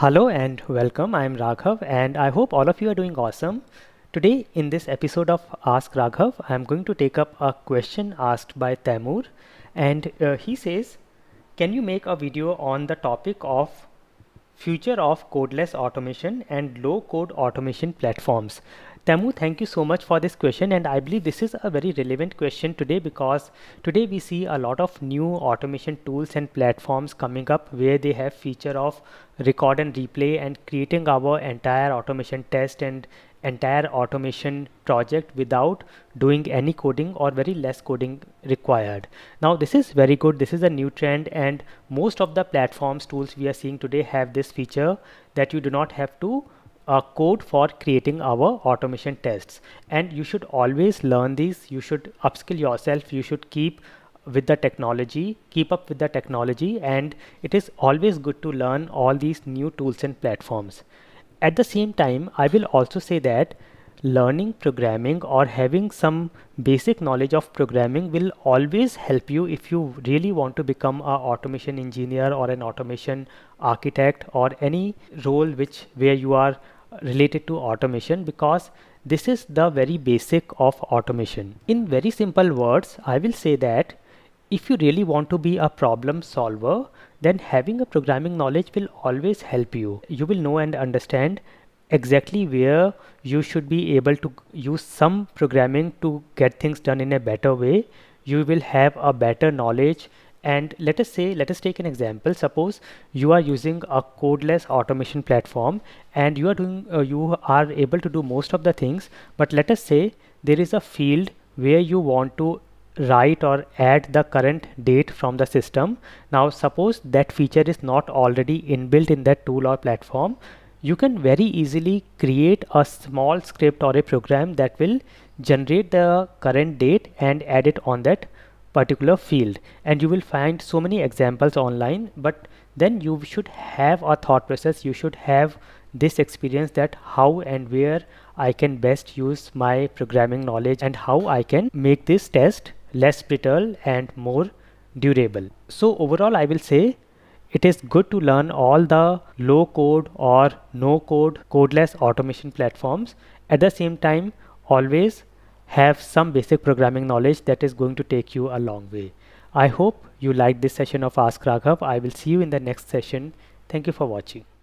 Hello and welcome. I'm Raghav and I hope all of you are doing awesome. Today in this episode of Ask Raghav, I'm going to take up a question asked by Tamur and uh, he says, "Can you make a video on the topic of future of codeless automation and low code automation platforms. Tamu, thank you so much for this question. And I believe this is a very relevant question today because today we see a lot of new automation tools and platforms coming up where they have feature of record and replay and creating our entire automation test and entire automation project without doing any coding or very less coding required. Now this is very good. This is a new trend and most of the platforms tools we are seeing today have this feature that you do not have to uh, code for creating our automation tests. And you should always learn these. You should upskill yourself. You should keep with the technology, keep up with the technology. And it is always good to learn all these new tools and platforms at the same time I will also say that learning programming or having some basic knowledge of programming will always help you if you really want to become a automation engineer or an automation architect or any role which where you are related to automation because this is the very basic of automation in very simple words i will say that if you really want to be a problem solver, then having a programming knowledge will always help you. You will know and understand exactly where you should be able to use some programming to get things done in a better way. You will have a better knowledge. And let us say, let us take an example. Suppose you are using a codeless automation platform and you are doing, uh, you are able to do most of the things. But let us say there is a field where you want to write or add the current date from the system. Now suppose that feature is not already inbuilt in that tool or platform. You can very easily create a small script or a program that will generate the current date and add it on that particular field and you will find so many examples online but then you should have a thought process you should have this experience that how and where I can best use my programming knowledge and how I can make this test less brittle and more durable. So overall I will say it is good to learn all the low code or no code codeless automation platforms at the same time always have some basic programming knowledge that is going to take you a long way. I hope you liked this session of Ask Raghav. I will see you in the next session. Thank you for watching.